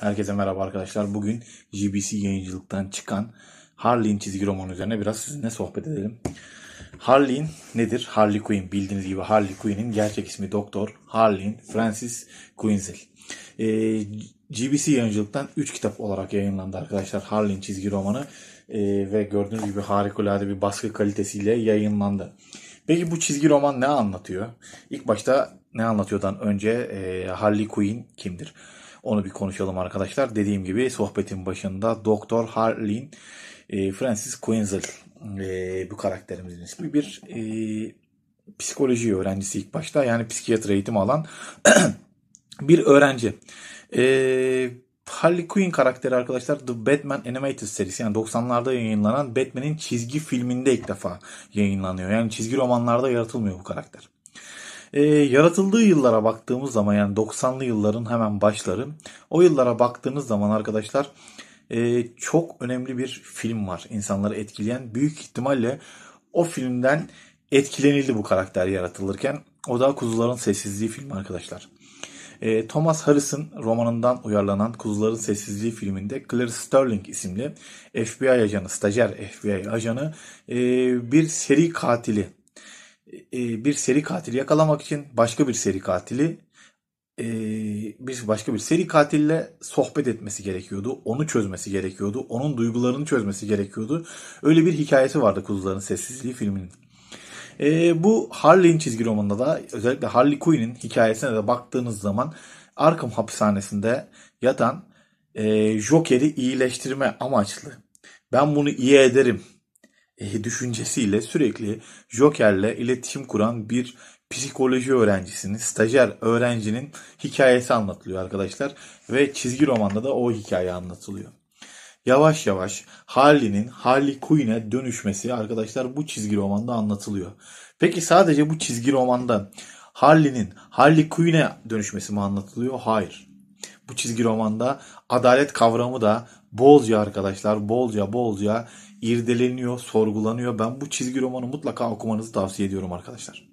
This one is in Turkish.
Herkese merhaba arkadaşlar. Bugün GBC yayıncılıktan çıkan Harley'in çizgi romanı üzerine biraz sizinle sohbet edelim. Harley'in nedir? Harley Quinn. Bildiğiniz gibi Harley Quinn'in gerçek ismi Doktor Harley Francis Quinzel. Ee, GBC yayıncılıktan 3 kitap olarak yayınlandı arkadaşlar Harley'in çizgi romanı e, ve gördüğünüz gibi harikulade bir baskı kalitesiyle yayınlandı. Peki bu çizgi roman ne anlatıyor? İlk başta ne anlatıyordan önce e, Harley Quinn kimdir? Onu bir konuşalım arkadaşlar. Dediğim gibi sohbetin başında Doktor Harlin e, Francis Quinzel e, bu karakterimizin ismi bir e, psikoloji öğrencisi ilk başta yani psikiyatri eğitim alan bir öğrenci. Harley Quinn karakteri arkadaşlar The Batman Animated serisi yani 90'larda yayınlanan Batman'in çizgi filminde ilk defa yayınlanıyor. Yani çizgi romanlarda yaratılmıyor bu karakter. E, yaratıldığı yıllara baktığımız zaman yani 90'lı yılların hemen başları o yıllara baktığınız zaman arkadaşlar e, çok önemli bir film var insanları etkileyen. Büyük ihtimalle o filmden etkilenildi bu karakter yaratılırken. O da Kuzuların Sessizliği filmi arkadaşlar. E, Thomas Harris'in romanından uyarlanan Kuzuların Sessizliği filminde Claire Sterling isimli FBI ajanı, stajyer FBI ajanı e, bir seri katili e, bir seri katili yakalamak için başka bir seri katili e, bir başka bir seri katille sohbet etmesi gerekiyordu. Onu çözmesi gerekiyordu. Onun duygularını çözmesi gerekiyordu. Öyle bir hikayesi vardı Kuzuların Sessizliği filminin. E, bu Harley'in çizgi romanında da özellikle Harley Quinn'in hikayesine de baktığınız zaman Arkham hapishanesinde yatan Joker'i iyileştirme amaçlı ben bunu iyi ederim e, düşüncesiyle sürekli Joker'le iletişim kuran bir psikoloji öğrencisinin, stajyer öğrencinin hikayesi anlatılıyor arkadaşlar. Ve çizgi romanda da o hikaye anlatılıyor. Yavaş yavaş Harley'nin Harley Quinn'e dönüşmesi arkadaşlar bu çizgi romanda anlatılıyor. Peki sadece bu çizgi romanda Harley'nin Harley Quinn'e dönüşmesi mi anlatılıyor? Hayır. Bu çizgi romanda adalet kavramı da bolca arkadaşlar bolca bolca irdeleniyor, sorgulanıyor. Ben bu çizgi romanı mutlaka okumanızı tavsiye ediyorum arkadaşlar.